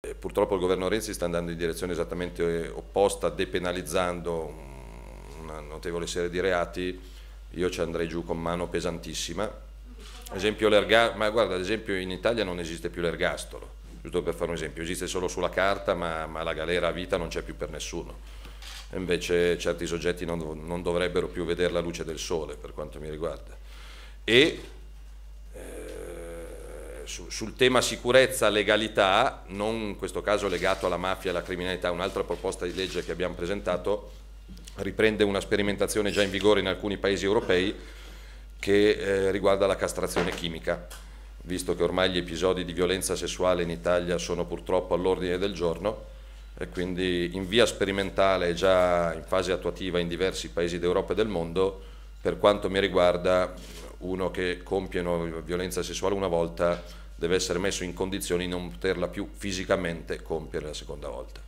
Eh, purtroppo il governo Renzi sta andando in direzione esattamente eh, opposta, depenalizzando una notevole serie di reati, io ci andrei giù con mano pesantissima. esempio, ma guarda, ad esempio in Italia non esiste più l'ergastolo, giusto per fare un esempio, esiste solo sulla carta ma, ma la galera a vita non c'è più per nessuno. Invece certi soggetti non, non dovrebbero più vedere la luce del sole per quanto mi riguarda. E su, sul tema sicurezza-legalità, non in questo caso legato alla mafia e alla criminalità, un'altra proposta di legge che abbiamo presentato riprende una sperimentazione già in vigore in alcuni paesi europei che eh, riguarda la castrazione chimica, visto che ormai gli episodi di violenza sessuale in Italia sono purtroppo all'ordine del giorno e quindi in via sperimentale, già in fase attuativa in diversi paesi d'Europa e del mondo, per quanto mi riguarda uno che compie una violenza sessuale una volta deve essere messo in condizioni di non poterla più fisicamente compiere la seconda volta.